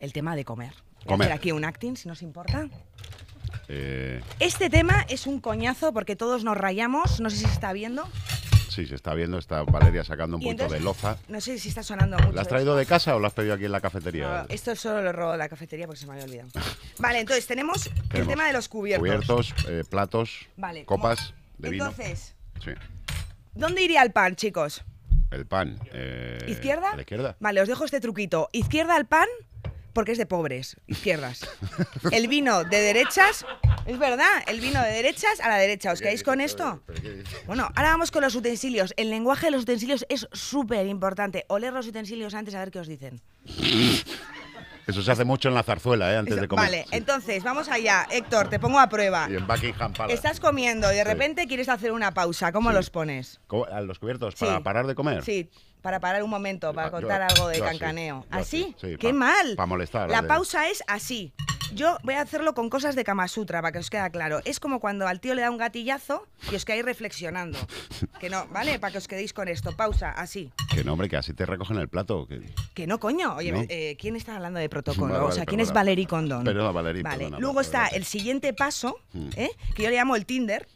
el tema de comer. Voy comer. hacer aquí un acting, si nos importa. Eh. Este tema es un coñazo porque todos nos rayamos. No sé si se está viendo. Sí, se está viendo, está Valeria sacando un poquito de loza. No sé si está sonando mucho. ¿La has traído de casa o la has pedido aquí en la cafetería? esto solo lo robo de la cafetería porque se me había olvidado. vale, entonces tenemos, el tema de los cubiertos. Cubiertos, eh, platos, copas de vino. Entonces, ¿dónde iría el pan, chicos? El pan. Eh, ¿Izquierda? izquierda. Vale, os dejo este truquito. Izquierda al pan, porque es de pobres, izquierdas. El vino de derechas, es verdad, el vino de derechas a la derecha. ¿Os quedáis con esto? Bueno, ahora vamos con los utensilios. El lenguaje de los utensilios es súper importante. Oler los utensilios antes a ver qué os dicen. Eso se hace mucho en la zarzuela, ¿eh? Antes de comer. Vale, entonces, vamos allá. Héctor, te pongo a prueba. Y en Buckingham Palace. Estás comiendo y de repente quieres hacer una pausa. ¿Cómo los pones? ¿A los cubiertos? ¿Para parar de comer? Sí. Para parar un momento, para contar algo de cancaneo. ¿Así? ¿Qué mal? Para molestar. La eh. pausa es así. Yo voy a hacerlo con cosas de Kama Sutra, para que os quede claro. Es como cuando al tío le da un gatillazo y os quedáis reflexionando. Que no, ¿vale? Para que os quedéis con esto. Pausa, así. Que no, hombre, que así te recogen el plato. Que, no, coño. Oye, eh, ¿quién está hablando de protocolo? o sea, ¿quién es Valery Condón? Pero Valery, Vale. Luego está el siguiente paso, mm. ¿eh? que yo le llamo el Tinder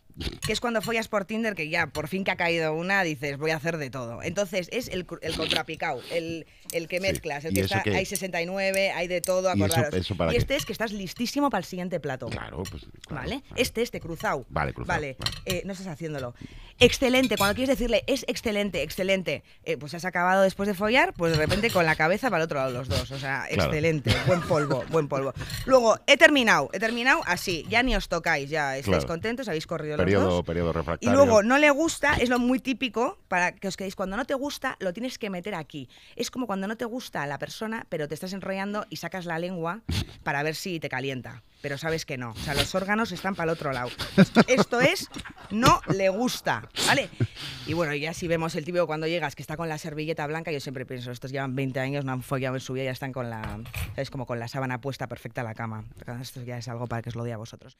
que es cuando follas por Tinder, que ya por fin que ha caído una, dices, voy a hacer de todo. Entonces es el, el contrapicado el, que mezclas, el que está, hay 69, hay de todo, acordaros. Y, este es que estás listísimo para el siguiente plato. Claro, pues, ¿Vale? Este, este, cruzado. Vale, cruzado. Vale, eh, no estás haciéndolo. Excelente, cuando quieres decirle, es excelente, excelente, eh, pues has acabado después de follar, pues de repente con la cabeza para el otro lado los dos. O sea, excelente, buen polvo, buen polvo. Luego, he terminado, he terminado así, ya ni os tocáis, ya estáis contentos, habéis corrido periodo, Y luego, no le gusta, es lo muy típico, para que os quedéis, cuando no te gusta, lo tienes que meter aquí. Es como cuando no te gusta a la persona, pero te estás enrollando y sacas la lengua para ver si te calienta. Pero sabes que no. O sea, los órganos están para el otro lado. Esto es, no le gusta, ¿vale? Y bueno, ya si vemos el típico cuando llegas, que está con la servilleta blanca, yo siempre pienso, estos llevan 20 años, no han follado en su vida, ya están con la, Como con la sábana puesta perfecta a la cama. Esto ya es algo para que os lo diga a vosotros.